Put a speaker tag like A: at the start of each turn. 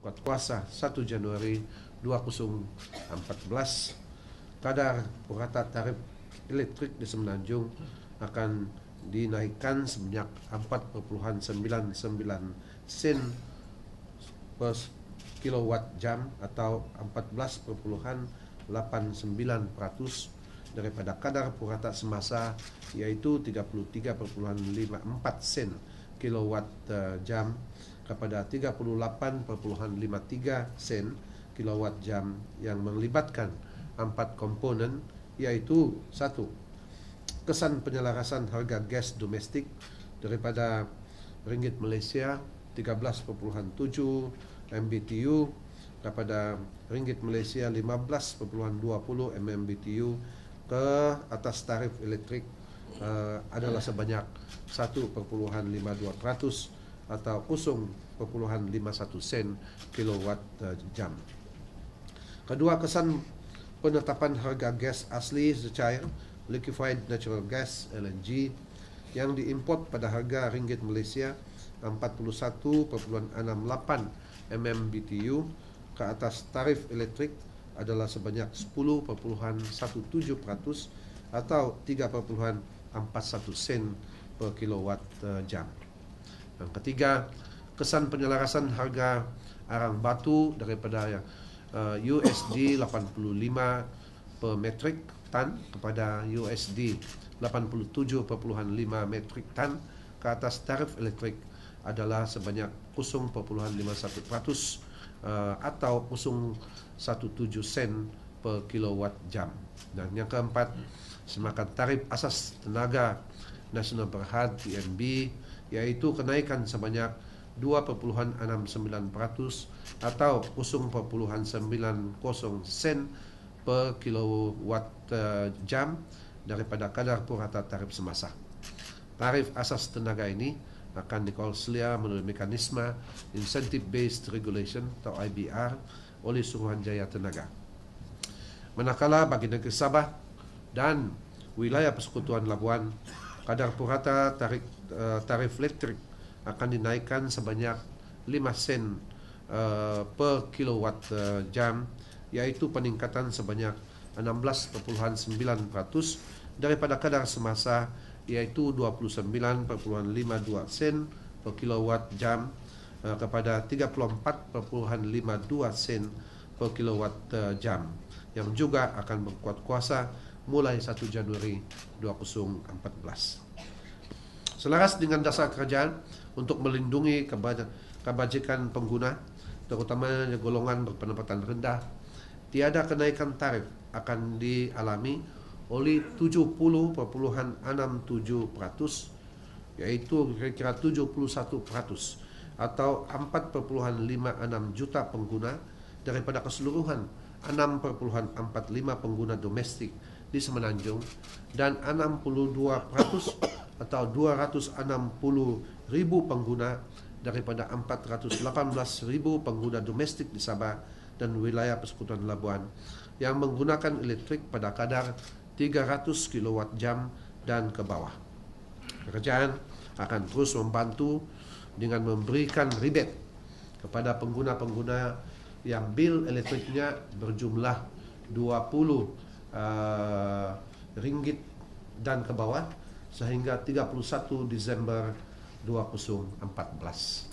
A: kuat kuasa 1 Januari 2014 kadar purata tarif elektrik di Semenanjung akan dinaikkan sebanyak 4,99 sen per kilowatt jam atau 14,89 peratus daripada kadar purata semasa yaitu 33,54 sen kilowatt eh, jam kepada 38,53 sen kilowatt jam yang melibatkan empat komponen yaitu satu kesan penyelarasan harga gas domestik daripada ringgit Malaysia 13.7 MBTU kepada ringgit Malaysia 15.20 MMBTU ke atas tarif elektrik uh, adalah sebanyak 1.52 ratus atau 0,51 sen kilowatt eh, jam. Kedua, kesan penetapan harga gas asli secair liquefied natural gas LNG yang diimport pada harga ringgit Malaysia 41.68 MMBTU ke atas tarif elektrik adalah sebanyak 10.17% atau 3.41 sen per kilowatt eh, jam. Yang ketiga, kesan penyelarasan harga arang batu daripada uh, USD 85 per metrik tan kepada USD 87.5 metrik tan ke atas tarif elektrik adalah sebanyak 0,51% uh, eh, atau 0,17 sen per kilowatt jam. Dan yang keempat, semakan tarif asas tenaga nasional berhad TNB iaitu kenaikan sebanyak 2.69% atau 0.90 sen per kilowatt eh, jam daripada kadar purata tarif semasa. Tarif asas tenaga ini akan dikonsilia melalui mekanisme Incentive Based Regulation atau IBR oleh Suruhanjaya Tenaga. Manakala bagi negeri Sabah dan wilayah persekutuan Labuan Kadar purata tarif, uh, eh, tarif listrik akan dinaikkan sebanyak 5 sen uh, per kilowatt uh, jam yaitu peningkatan sebanyak 16,9% daripada kadar semasa yaitu 29,52 sen per kilowatt jam uh, kepada 34,52 sen per kilowatt uh, jam yang juga akan berkuat kuasa mulai 1 Januari 2014. Selaras dengan dasar kerajaan untuk melindungi kebajikan pengguna, terutama golongan berpendapatan rendah, tiada kenaikan tarif akan dialami oleh 70.67 peratus yaitu kira-kira 71 peratus atau 4,56 juta pengguna daripada keseluruhan 6,45 pengguna domestik di Semenanjung dan 62% atau 260 ribu pengguna daripada 418 ribu pengguna domestik di Sabah dan wilayah persekutuan Labuan yang menggunakan elektrik pada kadar 300 kilowatt jam dan ke bawah. Kerjaan akan terus membantu dengan memberikan rebate kepada pengguna-pengguna yang bil elektriknya berjumlah 20 uh, ringgit dan ke bawah sehingga 31 Desember 2014.